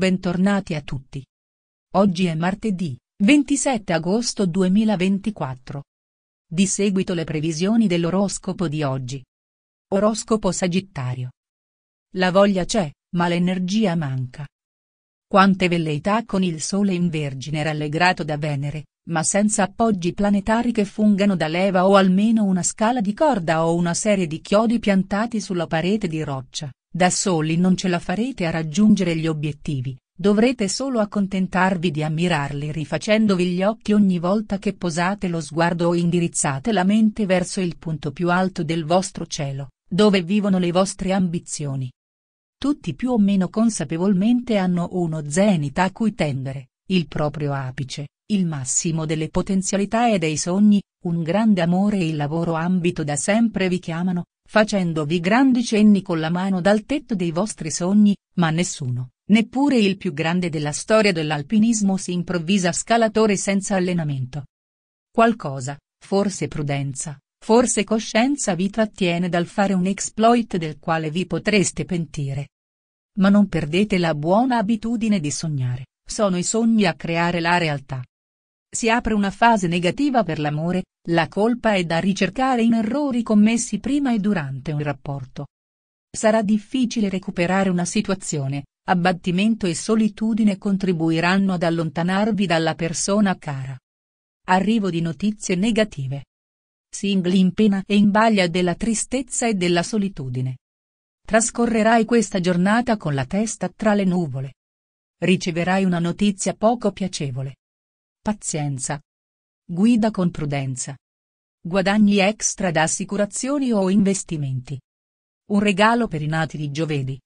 Bentornati a tutti. Oggi è martedì, 27 agosto 2024. Di seguito le previsioni dell'oroscopo di oggi. Oroscopo Sagittario. La voglia c'è, ma l'energia manca. Quante velleità con il Sole in Vergine rallegrato da Venere, ma senza appoggi planetari che fungano da leva o almeno una scala di corda o una serie di chiodi piantati sulla parete di roccia. Da soli non ce la farete a raggiungere gli obiettivi, dovrete solo accontentarvi di ammirarli rifacendovi gli occhi ogni volta che posate lo sguardo o indirizzate la mente verso il punto più alto del vostro cielo, dove vivono le vostre ambizioni. Tutti più o meno consapevolmente hanno uno zenit a cui tendere, il proprio apice, il massimo delle potenzialità e dei sogni, un grande amore e il lavoro ambito da sempre vi chiamano, facendovi grandi cenni con la mano dal tetto dei vostri sogni, ma nessuno, neppure il più grande della storia dell'alpinismo si improvvisa scalatore senza allenamento. Qualcosa, forse prudenza, forse coscienza vi trattiene dal fare un exploit del quale vi potreste pentire. Ma non perdete la buona abitudine di sognare, sono i sogni a creare la realtà. Si apre una fase negativa per l'amore, la colpa è da ricercare in errori commessi prima e durante un rapporto. Sarà difficile recuperare una situazione, abbattimento e solitudine contribuiranno ad allontanarvi dalla persona cara. Arrivo di notizie negative. Single in pena e in baglia della tristezza e della solitudine. Trascorrerai questa giornata con la testa tra le nuvole. Riceverai una notizia poco piacevole Pazienza. Guida con prudenza. Guadagni extra da assicurazioni o investimenti. Un regalo per i nati di giovedì.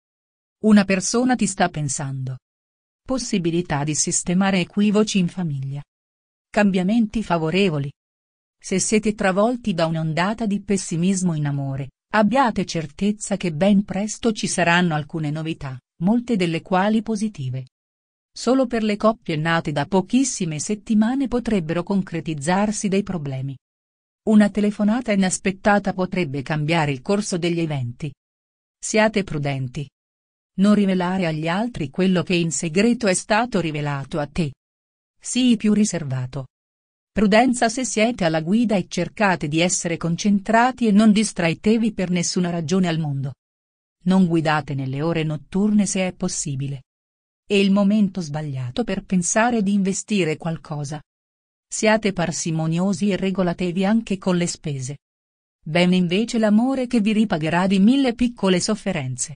Una persona ti sta pensando. Possibilità di sistemare equivoci in famiglia. Cambiamenti favorevoli. Se siete travolti da un'ondata di pessimismo in amore, abbiate certezza che ben presto ci saranno alcune novità, molte delle quali positive. Solo per le coppie nate da pochissime settimane potrebbero concretizzarsi dei problemi. Una telefonata inaspettata potrebbe cambiare il corso degli eventi. Siate prudenti. Non rivelare agli altri quello che in segreto è stato rivelato a te. Sii più riservato. Prudenza se siete alla guida e cercate di essere concentrati e non distraetevi per nessuna ragione al mondo. Non guidate nelle ore notturne se è possibile. È il momento sbagliato per pensare di investire qualcosa. Siate parsimoniosi e regolatevi anche con le spese. Bene invece l'amore che vi ripagherà di mille piccole sofferenze.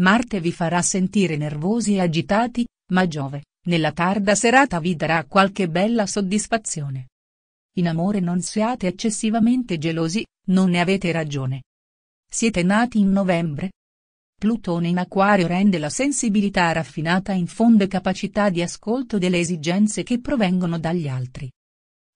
Marte vi farà sentire nervosi e agitati, ma Giove, nella tarda serata vi darà qualche bella soddisfazione. In amore non siate eccessivamente gelosi, non ne avete ragione. Siete nati in novembre, Plutone in acquario rende la sensibilità raffinata e infonde capacità di ascolto delle esigenze che provengono dagli altri.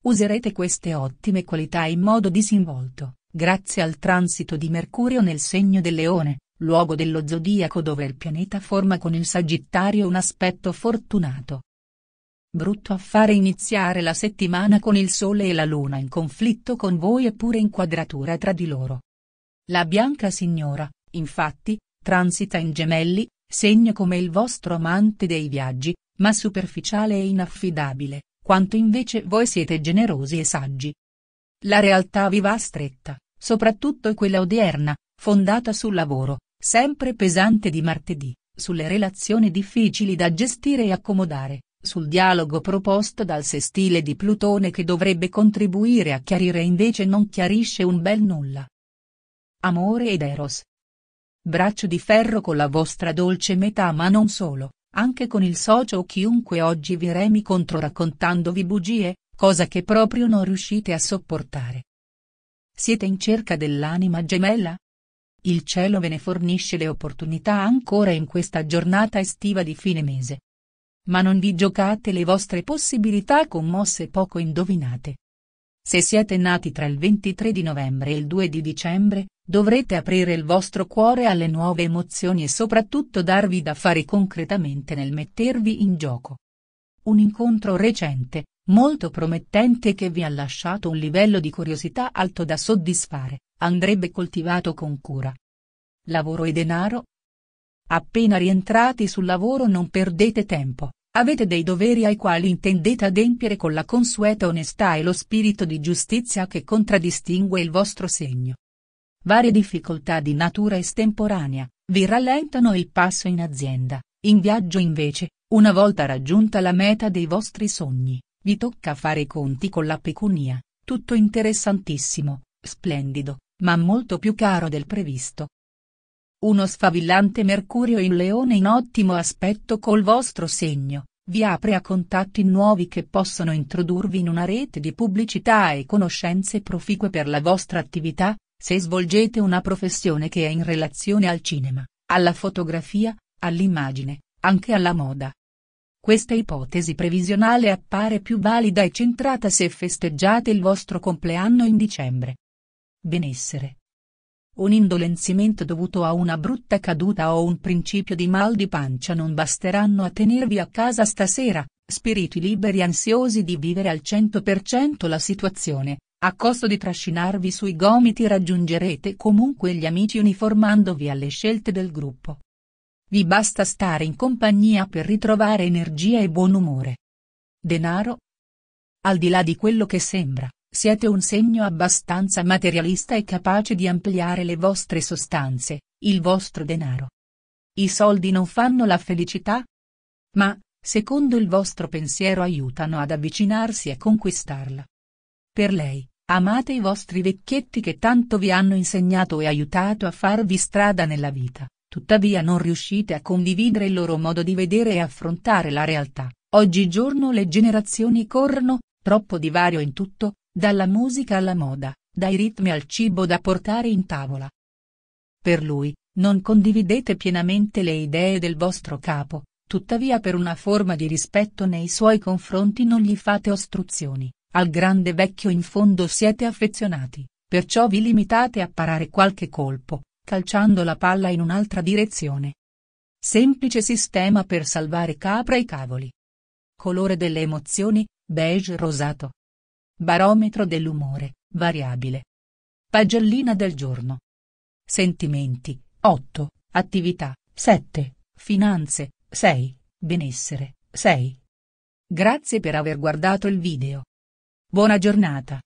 Userete queste ottime qualità in modo disinvolto, grazie al transito di Mercurio nel segno del leone, luogo dello zodiaco dove il pianeta forma con il Sagittario un aspetto fortunato. Brutto affare iniziare la settimana con il Sole e la Luna in conflitto con voi eppure in quadratura tra di loro. La bianca signora, infatti, Transita in gemelli, segno come il vostro amante dei viaggi, ma superficiale e inaffidabile, quanto invece voi siete generosi e saggi. La realtà vi va stretta, soprattutto quella odierna, fondata sul lavoro, sempre pesante di martedì, sulle relazioni difficili da gestire e accomodare, sul dialogo proposto dal sestile di Plutone che dovrebbe contribuire a chiarire invece non chiarisce un bel nulla. Amore ed Eros, Braccio di ferro con la vostra dolce metà ma non solo, anche con il socio o chiunque oggi vi remi contro raccontandovi bugie, cosa che proprio non riuscite a sopportare. Siete in cerca dell'anima gemella? Il cielo ve ne fornisce le opportunità ancora in questa giornata estiva di fine mese. Ma non vi giocate le vostre possibilità con mosse poco indovinate. Se siete nati tra il 23 di novembre e il 2 di dicembre, dovrete aprire il vostro cuore alle nuove emozioni e soprattutto darvi da fare concretamente nel mettervi in gioco. Un incontro recente, molto promettente che vi ha lasciato un livello di curiosità alto da soddisfare, andrebbe coltivato con cura. Lavoro e denaro? Appena rientrati sul lavoro non perdete tempo, Avete dei doveri ai quali intendete adempiere con la consueta onestà e lo spirito di giustizia che contraddistingue il vostro segno. Varie difficoltà di natura estemporanea vi rallentano il passo in azienda, in viaggio invece, una volta raggiunta la meta dei vostri sogni, vi tocca fare i conti con la pecunia, tutto interessantissimo, splendido, ma molto più caro del previsto, uno sfavillante Mercurio in Leone in ottimo aspetto col vostro segno, vi apre a contatti nuovi che possono introdurvi in una rete di pubblicità e conoscenze proficue per la vostra attività, se svolgete una professione che è in relazione al cinema, alla fotografia, all'immagine, anche alla moda. Questa ipotesi previsionale appare più valida e centrata se festeggiate il vostro compleanno in dicembre. Benessere. Un indolenzimento dovuto a una brutta caduta o un principio di mal di pancia non basteranno a tenervi a casa stasera, spiriti liberi ansiosi di vivere al 100% la situazione, a costo di trascinarvi sui gomiti raggiungerete comunque gli amici uniformandovi alle scelte del gruppo. Vi basta stare in compagnia per ritrovare energia e buon umore. Denaro? Al di là di quello che sembra, siete un segno abbastanza materialista e capace di ampliare le vostre sostanze, il vostro denaro. I soldi non fanno la felicità? Ma, secondo il vostro pensiero aiutano ad avvicinarsi e conquistarla. Per lei, amate i vostri vecchietti che tanto vi hanno insegnato e aiutato a farvi strada nella vita, tuttavia non riuscite a condividere il loro modo di vedere e affrontare la realtà. Oggigiorno le generazioni corrono, troppo divario in tutto, dalla musica alla moda, dai ritmi al cibo da portare in tavola. Per lui, non condividete pienamente le idee del vostro capo, tuttavia per una forma di rispetto nei suoi confronti non gli fate ostruzioni, al grande vecchio in fondo siete affezionati, perciò vi limitate a parare qualche colpo, calciando la palla in un'altra direzione. Semplice sistema per salvare capra e cavoli. Colore delle emozioni, beige rosato. Barometro dell'umore, variabile. Pagellina del giorno. Sentimenti, 8, attività, 7, finanze, 6, benessere, 6. Grazie per aver guardato il video. Buona giornata.